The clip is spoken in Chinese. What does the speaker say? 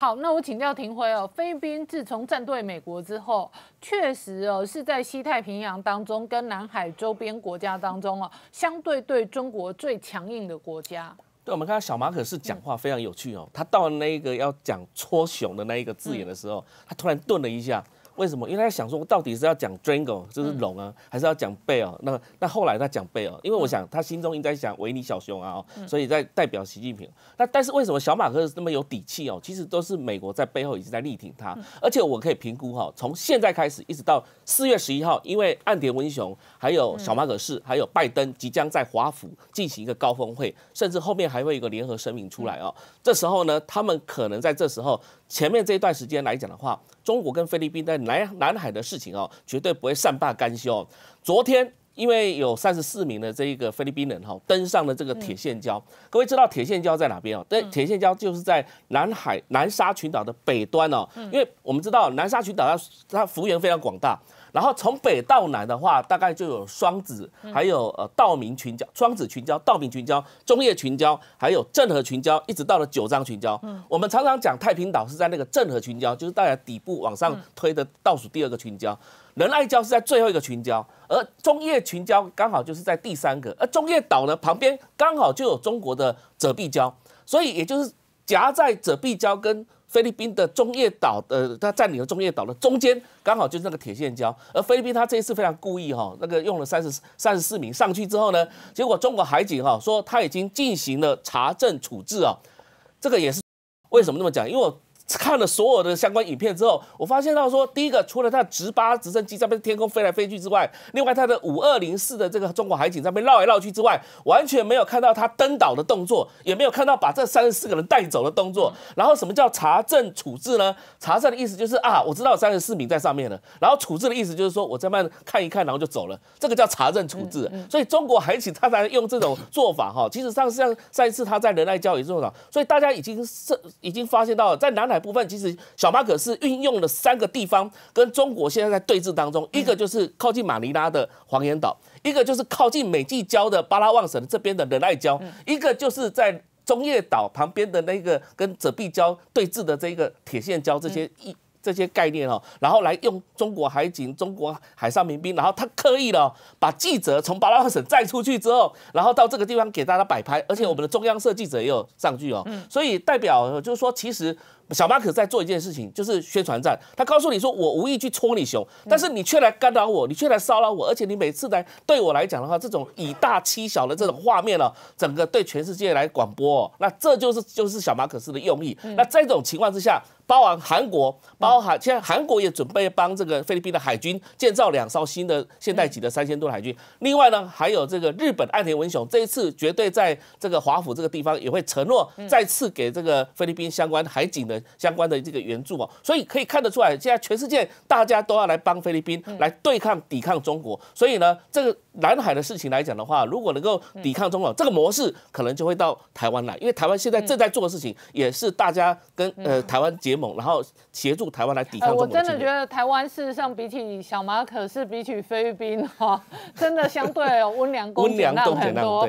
好，那我请教廷辉哦，菲律宾自从战队美国之后，确实哦是在西太平洋当中跟南海周边国家当中哦，相对对中国最强硬的国家。对我们看到小马可是讲话非常有趣哦，他到那个要讲搓熊的那一个字眼的时候，他突然顿了一下。为什么？因为他想说，到底是要讲 d r a g o e 就是龙啊，还是要讲 b e a 那那后来他讲 b e a 因为我想他心中应该想维尼小熊啊，所以在代表习近平。那但是为什么小马克那么有底气哦？其实都是美国在背后一直在力挺他，而且我可以评估哈，从现在开始一直到四月十一号，因为岸田文雄、还有小马克斯、还有拜登即将在华府进行一个高峰会，甚至后面还会有一个联合声明出来哦。这时候呢，他们可能在这时候。前面这一段时间来讲的话，中国跟菲律宾在南南海的事情哦，绝对不会善罢甘休。昨天因为有三十四名的这一个菲律宾人哈登上了这个铁线礁，各位知道铁线礁在哪边哦？对，铁线礁就是在南海南沙群岛的北端哦，因为我们知道南沙群岛它它幅员非常广大。然后从北到南的话，大概就有双子，还有呃道明群礁、双子群礁、道明群礁、中叶群礁，还有郑和群礁，一直到了九章群礁。嗯，我们常常讲太平岛是在那个郑和群礁，就是大家底部往上推的倒数第二个群礁。仁爱礁是在最后一个群礁，而中叶群礁刚好就是在第三个，而中业岛呢旁边刚好就有中国的遮壁礁，所以也就是夹在遮壁礁跟。菲律宾的中叶岛，呃，他占领了中叶岛的中间，刚好就是那个铁线礁。而菲律宾他这一次非常故意哈，那个用了三十三十四名上去之后呢，结果中国海警哈说他已经进行了查证处置啊，这个也是为什么那么讲，因为我。看了所有的相关影片之后，我发现到说，第一个除了它的直八直升机在被天空飞来飞去之外，另外它的五二零四的这个中国海警在被绕来绕去之外，完全没有看到它登岛的动作，也没有看到把这三十四个人带走的动作。然后什么叫查证处置呢？查证的意思就是啊，我知道三十四名在上面了。然后处置的意思就是说，我在慢看一看，然后就走了。这个叫查证处置。所以中国海警他才用这种做法哈。其实上上上一次他在仁爱礁也这了。所以大家已经是已经发现到在南海。部分其实小马可是运用了三个地方跟中国现在在对峙当中，一个就是靠近马尼拉的黄岩岛，一个就是靠近美济礁的巴拉望省这边的仁爱礁，一个就是在中业岛旁边的那个跟者蔽礁对峙的这个铁线礁这些一这些概念哦，然后来用中国海警、中国海上民兵，然后他刻意的把记者从巴拉望省载出去之后，然后到这个地方给大家摆拍，而且我们的中央社记者也有上去哦，所以代表就是说其实。小马可在做一件事情，就是宣传战。他告诉你说，我无意去戳你熊，但是你却来干扰我，你却来骚扰我，而且你每次来对我来讲的话，这种以大欺小的这种画面呢，整个对全世界来广播，那这就是就是小马可斯的用意。那在这种情况之下，包含韩国，包含现在韩国也准备帮这个菲律宾的海军建造两艘新的现代级的三千吨海军。另外呢，还有这个日本爱田文雄这一次绝对在这个华府这个地方也会承诺再次给这个菲律宾相关海警的。相关的这个援助哦，所以可以看得出来，现在全世界大家都要来帮菲律宾来对抗、抵抗中国。所以呢，这个南海的事情来讲的话，如果能够抵抗中国，这个模式可能就会到台湾来，因为台湾现在正在做的事情，也是大家跟呃台湾结盟，然后协助台湾来抵抗。我真的觉得台湾事实上比起小马，可是比起菲律宾哈，真的相对温良恭俭那么多。